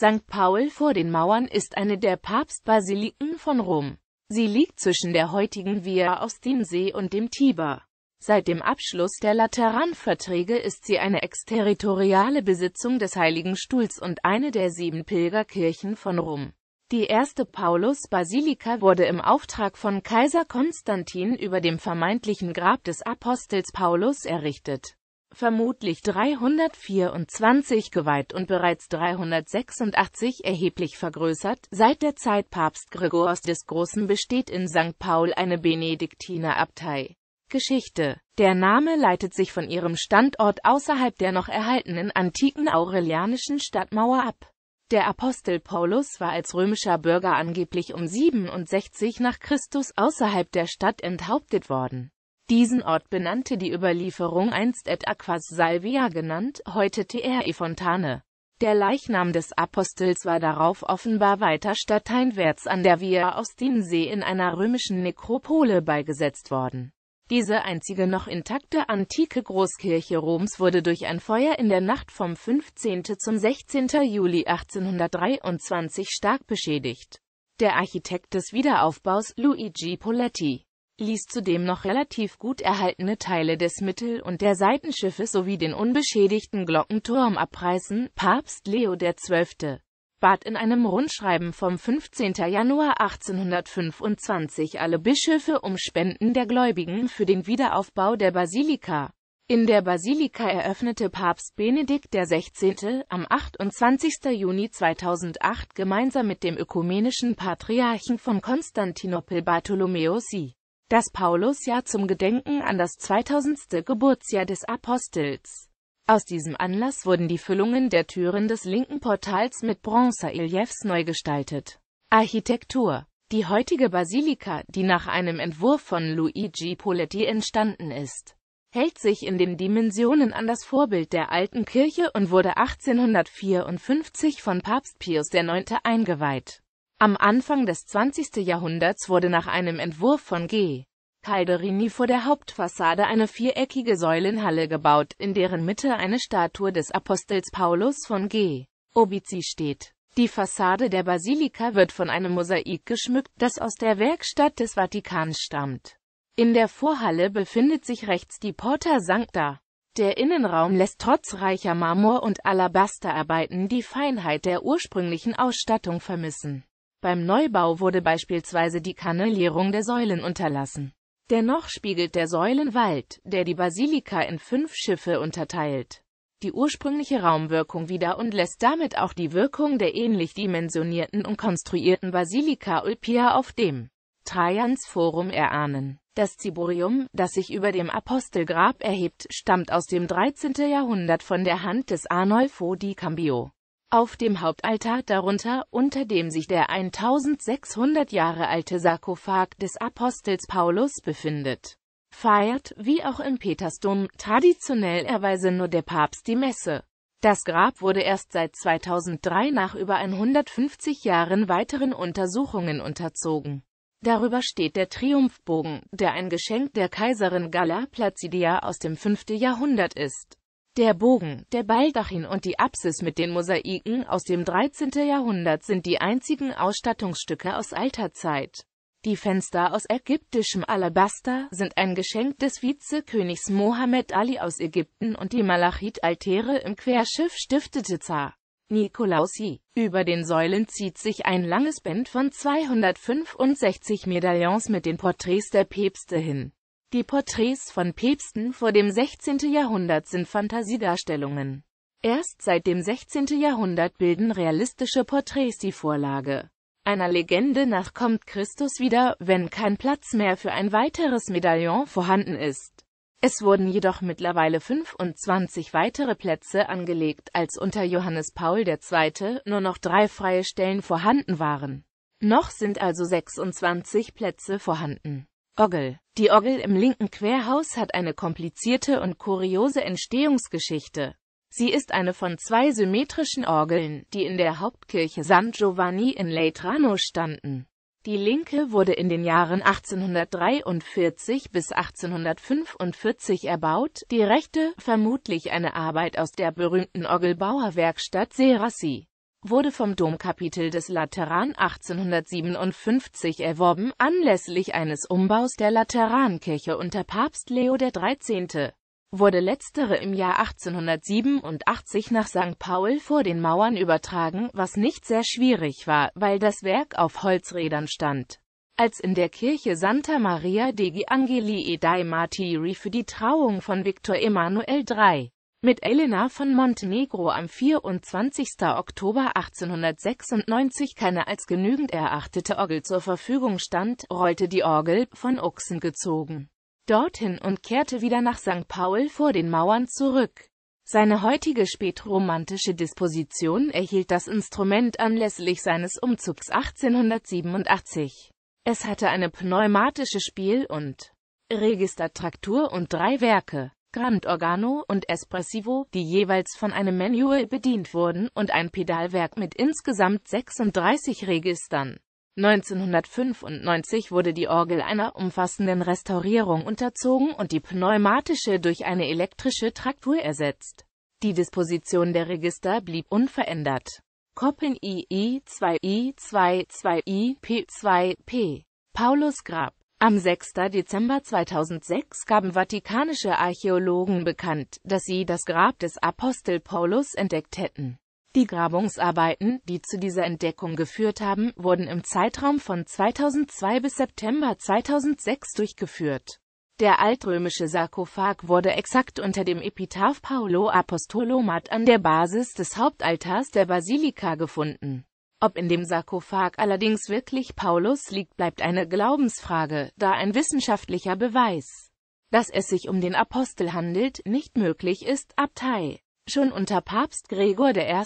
St. Paul vor den Mauern ist eine der Papstbasiliken von Rom. Sie liegt zwischen der heutigen Via aus dem See und dem Tiber. Seit dem Abschluss der Lateranverträge ist sie eine exterritoriale Besitzung des Heiligen Stuhls und eine der sieben Pilgerkirchen von Rom. Die erste Paulus-Basilika wurde im Auftrag von Kaiser Konstantin über dem vermeintlichen Grab des Apostels Paulus errichtet vermutlich 324 geweiht und bereits 386 erheblich vergrößert. Seit der Zeit Papst Gregors des Großen besteht in St. Paul eine Benediktinerabtei. Geschichte Der Name leitet sich von ihrem Standort außerhalb der noch erhaltenen antiken aurelianischen Stadtmauer ab. Der Apostel Paulus war als römischer Bürger angeblich um 67 nach Christus außerhalb der Stadt enthauptet worden diesen Ort benannte die Überlieferung einst Et Aquas Salvia genannt, heute TRE Fontane. Der Leichnam des Apostels war darauf offenbar weiter stadteinwärts an der Via Austinsee in einer römischen Nekropole beigesetzt worden. Diese einzige noch intakte antike Großkirche Roms wurde durch ein Feuer in der Nacht vom 15. zum 16. Juli 1823 stark beschädigt. Der Architekt des Wiederaufbaus, Luigi Poletti ließ zudem noch relativ gut erhaltene Teile des Mittel- und der Seitenschiffes sowie den unbeschädigten Glockenturm abreißen. Papst Leo XII. bat in einem Rundschreiben vom 15. Januar 1825 alle Bischöfe um Spenden der Gläubigen für den Wiederaufbau der Basilika. In der Basilika eröffnete Papst Benedikt XVI. am 28. Juni 2008 gemeinsam mit dem ökumenischen Patriarchen von Konstantinopel Bartholomäus I. Das Paulusjahr zum Gedenken an das 2000. Geburtsjahr des Apostels. Aus diesem Anlass wurden die Füllungen der Türen des linken Portals mit Bronze-Iliefs neu gestaltet. Architektur Die heutige Basilika, die nach einem Entwurf von Luigi Poletti entstanden ist, hält sich in den Dimensionen an das Vorbild der alten Kirche und wurde 1854 von Papst Pius IX. eingeweiht am Anfang des 20. Jahrhunderts wurde nach einem Entwurf von G. Calderini vor der Hauptfassade eine viereckige Säulenhalle gebaut, in deren Mitte eine Statue des Apostels Paulus von G. Obizi steht. Die Fassade der Basilika wird von einem Mosaik geschmückt, das aus der Werkstatt des Vatikans stammt. In der Vorhalle befindet sich rechts die Porta Sancta. Der Innenraum lässt trotz reicher Marmor- und Alabasterarbeiten die Feinheit der ursprünglichen Ausstattung vermissen. Beim Neubau wurde beispielsweise die Kanalierung der Säulen unterlassen. Dennoch spiegelt der Säulenwald, der die Basilika in fünf Schiffe unterteilt, die ursprüngliche Raumwirkung wieder und lässt damit auch die Wirkung der ähnlich dimensionierten und konstruierten Basilika Ulpia auf dem Trajans Forum erahnen. Das Ziborium, das sich über dem Apostelgrab erhebt, stammt aus dem 13. Jahrhundert von der Hand des Arnolfo di Cambio. Auf dem Hauptaltar darunter, unter dem sich der 1600 Jahre alte Sarkophag des Apostels Paulus befindet, feiert, wie auch im Petersdom, traditionellerweise nur der Papst die Messe. Das Grab wurde erst seit 2003 nach über 150 Jahren weiteren Untersuchungen unterzogen. Darüber steht der Triumphbogen, der ein Geschenk der Kaiserin Galla Placidia aus dem 5. Jahrhundert ist. Der Bogen, der Baldachin und die Apsis mit den Mosaiken aus dem 13. Jahrhundert sind die einzigen Ausstattungsstücke aus alter Zeit. Die Fenster aus ägyptischem Alabaster sind ein Geschenk des Vizekönigs Mohammed Ali aus Ägypten und die Malachit-Altäre im Querschiff stiftete Zar Nikolausi. Über den Säulen zieht sich ein langes Band von 265 Medaillons mit den Porträts der Päpste hin. Die Porträts von Päpsten vor dem 16. Jahrhundert sind Fantasiedarstellungen. Erst seit dem 16. Jahrhundert bilden realistische Porträts die Vorlage. Einer Legende nach kommt Christus wieder, wenn kein Platz mehr für ein weiteres Medaillon vorhanden ist. Es wurden jedoch mittlerweile 25 weitere Plätze angelegt, als unter Johannes Paul II. nur noch drei freie Stellen vorhanden waren. Noch sind also 26 Plätze vorhanden. Orgel Die Orgel im linken Querhaus hat eine komplizierte und kuriose Entstehungsgeschichte. Sie ist eine von zwei symmetrischen Orgeln, die in der Hauptkirche San Giovanni in Leitrano standen. Die linke wurde in den Jahren 1843 bis 1845 erbaut, die rechte, vermutlich eine Arbeit aus der berühmten Orgelbauerwerkstatt Serassi wurde vom Domkapitel des Lateran 1857 erworben, anlässlich eines Umbaus der Laterankirche unter Papst Leo XIII. wurde letztere im Jahr 1887 nach St. Paul vor den Mauern übertragen, was nicht sehr schwierig war, weil das Werk auf Holzrädern stand. Als in der Kirche Santa Maria degli Angeli e dei Martiri für die Trauung von Victor Emanuel III mit Elena von Montenegro am 24. Oktober 1896 keine als genügend erachtete Orgel zur Verfügung stand, rollte die Orgel, von Ochsen gezogen, dorthin und kehrte wieder nach St. Paul vor den Mauern zurück. Seine heutige spätromantische Disposition erhielt das Instrument anlässlich seines Umzugs 1887. Es hatte eine pneumatische Spiel- und Registertraktur und drei Werke. Grand Organo und Espressivo, die jeweils von einem Manual bedient wurden, und ein Pedalwerk mit insgesamt 36 Registern. 1995 wurde die Orgel einer umfassenden Restaurierung unterzogen und die pneumatische durch eine elektrische Traktur ersetzt. Die Disposition der Register blieb unverändert. Koppen II, 2i, 2, 2i, p, 2, p. Paulus Grab am 6. Dezember 2006 gaben vatikanische Archäologen bekannt, dass sie das Grab des Apostel Paulus entdeckt hätten. Die Grabungsarbeiten, die zu dieser Entdeckung geführt haben, wurden im Zeitraum von 2002 bis September 2006 durchgeführt. Der altrömische Sarkophag wurde exakt unter dem Epitaph Paolo Apostolomat an der Basis des Hauptaltars der Basilika gefunden. Ob in dem Sarkophag allerdings wirklich Paulus liegt, bleibt eine Glaubensfrage, da ein wissenschaftlicher Beweis, dass es sich um den Apostel handelt, nicht möglich ist. Abtei. Schon unter Papst Gregor I.,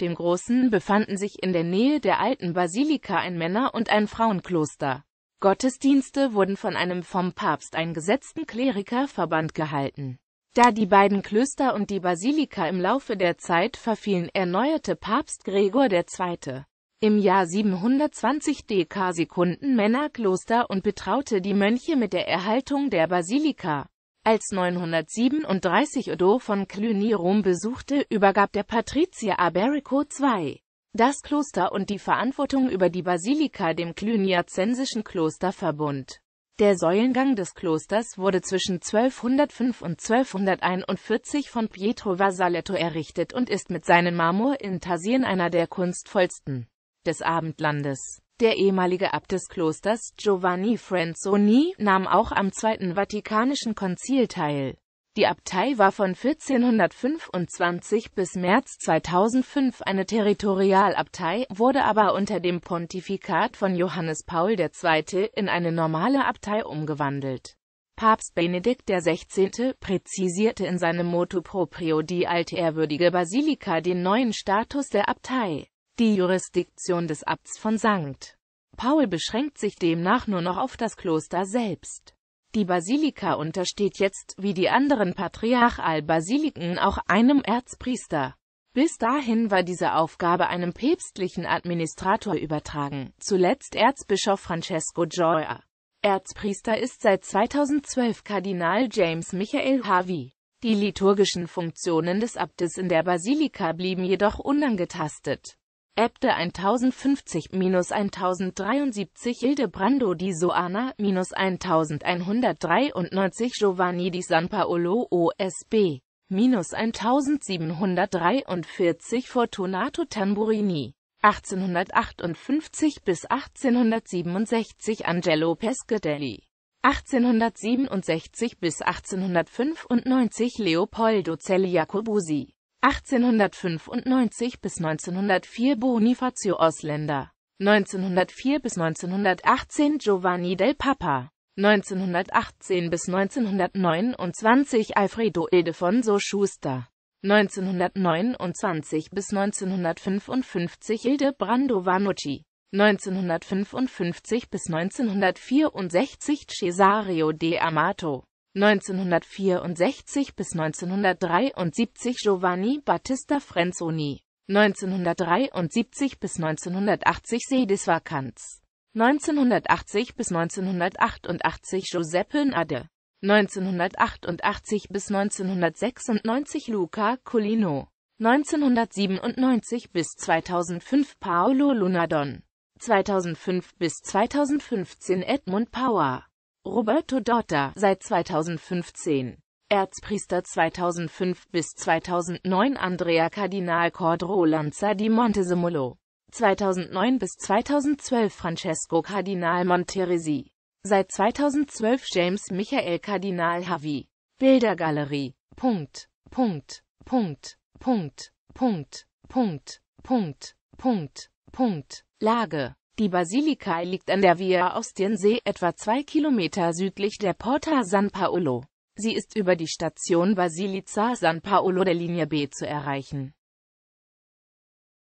dem Großen, befanden sich in der Nähe der alten Basilika ein Männer- und ein Frauenkloster. Gottesdienste wurden von einem vom Papst eingesetzten Klerikerverband gehalten. Da die beiden Klöster und die Basilika im Laufe der Zeit verfielen, erneuerte Papst Gregor II. im Jahr 720 DK Sekunden Männerkloster und betraute die Mönche mit der Erhaltung der Basilika. Als 937 Odo von Cluny Rom besuchte, übergab der Patrizier Aberico II. das Kloster und die Verantwortung über die Basilika dem Cluniazensischen Klosterverbund. Der Säulengang des Klosters wurde zwischen 1205 und 1241 von Pietro Vasaletto errichtet und ist mit seinen Marmorintarsien einer der kunstvollsten des Abendlandes. Der ehemalige Abt des Klosters Giovanni Franzoni nahm auch am Zweiten Vatikanischen Konzil teil die Abtei war von 1425 bis März 2005 eine Territorialabtei, wurde aber unter dem Pontifikat von Johannes Paul II. in eine normale Abtei umgewandelt. Papst Benedikt XVI. präzisierte in seinem Motu proprio die altehrwürdige Basilika den neuen Status der Abtei. Die Jurisdiktion des Abts von St. Paul beschränkt sich demnach nur noch auf das Kloster selbst. Die Basilika untersteht jetzt, wie die anderen Patriarchalbasiliken, auch einem Erzpriester. Bis dahin war diese Aufgabe einem päpstlichen Administrator übertragen, zuletzt Erzbischof Francesco Gioia. Erzpriester ist seit 2012 Kardinal James Michael Harvey. Die liturgischen Funktionen des Abtes in der Basilika blieben jedoch unangetastet. Äbte 1050-1073 Hildebrando di Soana, 1193 Giovanni di San Paolo OSB, 1743 Fortunato Tamburini, 1858 bis 1867 Angelo Pescadelli, 1867 bis 1895 Leopoldo Celli Jacobusi, 1895 bis 1904 Bonifacio Ausländer. 1904 bis 1918 Giovanni del Papa, 1918 bis 1929 Alfredo Ildefonso Schuster, 1929 bis 1955 Ilde Brando Brandovanucci, 1955 bis 1964 Cesario de Amato, 1964 bis 1973 Giovanni Battista Frenzoni, 1973 bis 1980 Sedis Vakanz, 1980 bis 1988 Giuseppe Nade, 1988 bis 1996 Luca Colino, 1997 bis 2005 Paolo Lunadon, 2005 bis 2015 Edmund Power Roberto Dotta, seit 2015. Erzpriester 2005 bis 2009 Andrea Kardinal Cordro Lanza di Montesemolo. 2009 bis 2012 Francesco Kardinal Monteresi. Seit 2012 James Michael Kardinal Havi. Bildergalerie. Punkt. Punkt. Punkt. Punkt. Punkt. Punkt. Punkt. Punkt. Punkt. Lage die Basilika liegt an der Via Austiensee, etwa zwei Kilometer südlich der Porta San Paolo. Sie ist über die Station Basilica San Paolo der Linie B zu erreichen.